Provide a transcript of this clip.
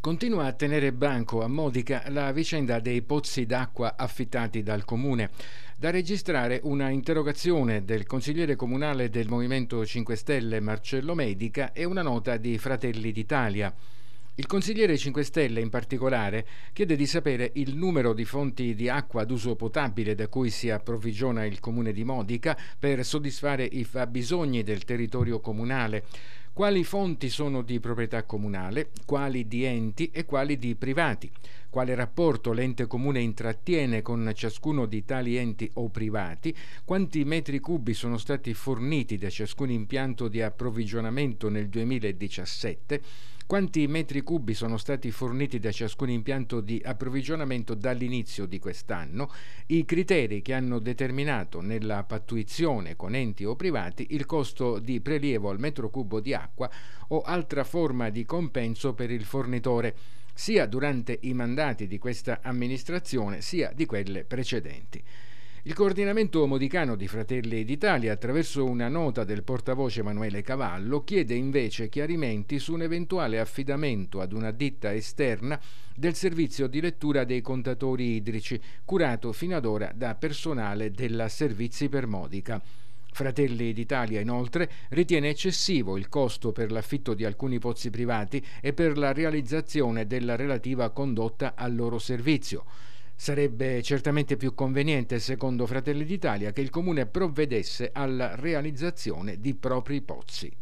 Continua a tenere banco a Modica la vicenda dei pozzi d'acqua affittati dal comune. Da registrare una interrogazione del consigliere comunale del Movimento 5 Stelle Marcello Medica e una nota di Fratelli d'Italia. Il consigliere 5 Stelle in particolare chiede di sapere il numero di fonti di acqua ad uso potabile da cui si approvvigiona il comune di Modica per soddisfare i fabbisogni del territorio comunale quali fonti sono di proprietà comunale, quali di enti e quali di privati, quale rapporto l'ente comune intrattiene con ciascuno di tali enti o privati, quanti metri cubi sono stati forniti da ciascun impianto di approvvigionamento nel 2017, quanti metri cubi sono stati forniti da ciascun impianto di approvvigionamento dall'inizio di quest'anno? I criteri che hanno determinato nella pattuizione con enti o privati il costo di prelievo al metro cubo di acqua o altra forma di compenso per il fornitore sia durante i mandati di questa amministrazione sia di quelle precedenti. Il coordinamento modicano di Fratelli d'Italia, attraverso una nota del portavoce Emanuele Cavallo, chiede invece chiarimenti su un eventuale affidamento ad una ditta esterna del servizio di lettura dei contatori idrici, curato fino ad ora da personale della Servizi per Modica. Fratelli d'Italia inoltre ritiene eccessivo il costo per l'affitto di alcuni pozzi privati e per la realizzazione della relativa condotta al loro servizio. Sarebbe certamente più conveniente, secondo Fratelli d'Italia, che il Comune provvedesse alla realizzazione di propri pozzi.